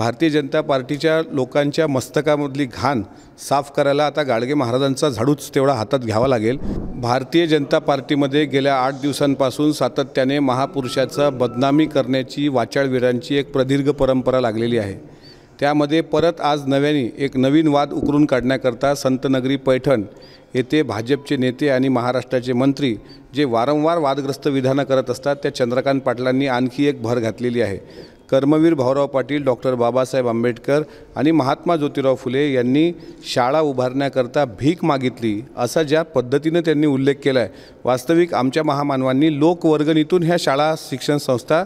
भारतीय जनता पार्टीच्या लोकांच्या मस्तकामधली घाण साफ करायला आता गाडगे महाराजांचा झाडूच तेवढा हातात घ्यावा लागेल भारतीय जनता पार्टीमध्ये गेल्या आठ दिवसांपासून सातत्याने महापुरुषाचा बदनामी करण्याची वाचाळवीरांची एक प्रदीर्घ परंपरा लागलेली आहे त्यामध्ये परत आज नव्याने एक नवीन वाद उकरून काढण्याकरता संतनगरी पैठण येथे भाजपचे नेते आणि महाराष्ट्राचे मंत्री जे वारंवार वादग्रस्त विधानं करत असतात त्या चंद्रकांत पाटलांनी आणखी एक भर घातलेली आहे कर्मवीर भाऊराव पाटील डॉक्टर बाबासाहेब आंबेडकर आणि महात्मा ज्योतिराव फुले यांनी शाळा उभारण्याकरता भीक मागितली असा ज्या पद्धतीनं त्यांनी उल्लेख केला आहे वास्तविक आमच्या महामानवांनी लोकवर्गणीतून ह्या शाळा शिक्षण संस्था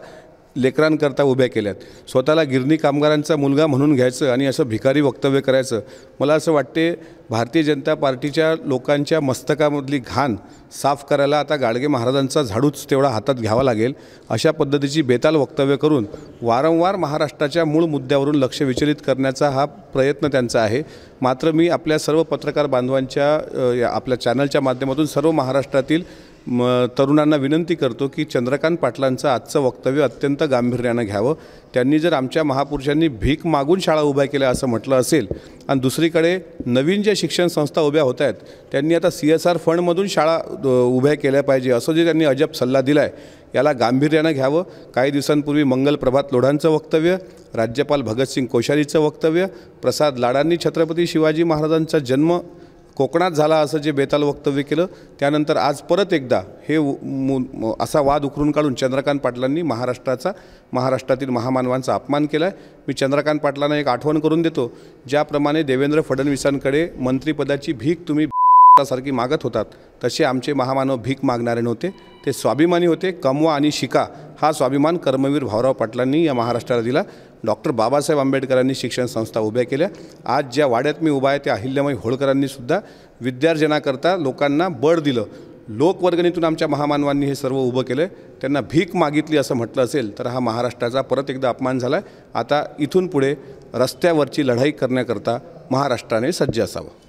लेकरांकरता उभ्या केल्यात स्वतःला गिरणी कामगारांचा मुलगा म्हणून घ्यायचं आणि असं भिकारी वक्तव्य करायचं मला असं वाटते भारतीय जनता पार्टीच्या लोकांच्या मस्तकामधली घाण साफ करायला आता गाडगे महाराजांचा झाडूच तेवढा हातात घ्यावा लागेल अशा पद्धतीची बेताल वक्तव्य करून वारंवार महाराष्ट्राच्या मूळ मुद्द्यावरून लक्ष विचलित करण्याचा हा प्रयत्न त्यांचा आहे मात्र मी आपल्या सर्व पत्रकार बांधवांच्या आपल्या चॅनलच्या माध्यमातून सर्व महाराष्ट्रातील म तरुणांना विनंती करतो की चंद्रकांत पाटलांचं आजचं वक्तव्य अत्यंत गांभीर्यानं घ्यावं त्यांनी जर आमच्या महापुरुषांनी भीक मागून शाळा उभ्या केल्या असं म्हटलं असेल आणि दुसरीकडे नवीन ज्या शिक्षण संस्था उभ्या होत आहेत त्यांनी आता सी एस आर फंडमधून शाळा उभ्या केल्या पाहिजे असं जे त्यांनी अजब सल्ला दिला आहे याला गांभीर्यानं घ्यावं काही दिवसांपूर्वी मंगल प्रभात लोढांचं वक्तव्य राज्यपाल भगतसिंग कोश्यारीचं वक्तव्य प्रसाद लाडांनी छत्रपती शिवाजी महाराजांचा जन्म कोकणात झाला असं जे बेताल वक्तव्य केलं त्यानंतर आज परत एकदा हे असा वाद उकरून काढून चंद्रकांत पाटलांनी महाराष्ट्राचा महाराष्ट्रातील महामानवांचा अपमान केला आहे मी चंद्रकांत पाटलांना एक आठवण करून देतो ज्याप्रमाणे देवेंद्र फडणवीसांकडे मंत्रिपदाची भीक तुम्ही सारखी मागत होतात तसे आमचे महामानव भीक मागणारे नव्हते ते स्वाभिमानी होते कमवा आणि शिका हा स्वाभिमान कर्मवीर भाऊराव पाटलांनी या महाराष्ट्राला दिला डॉक्टर बाबासाहेब आंबेडकरांनी शिक्षण संस्था उभ्या केल्या आज ज्या वाड्यात मी उभा आहे त्या होळकरांनी होळकरांनीसुद्धा विद्यार्जनाकरता लोकांना बळ दिलं लोकवर्गणीतून आमच्या महामानवांनी हे सर्व उभं केलं त्यांना भीक मागितली असं म्हटलं असेल तर हा महाराष्ट्राचा परत एकदा अपमान झाला आता इथून पुढे रस्त्यावरची लढाई करण्याकरता महाराष्ट्राने सज्ज असावं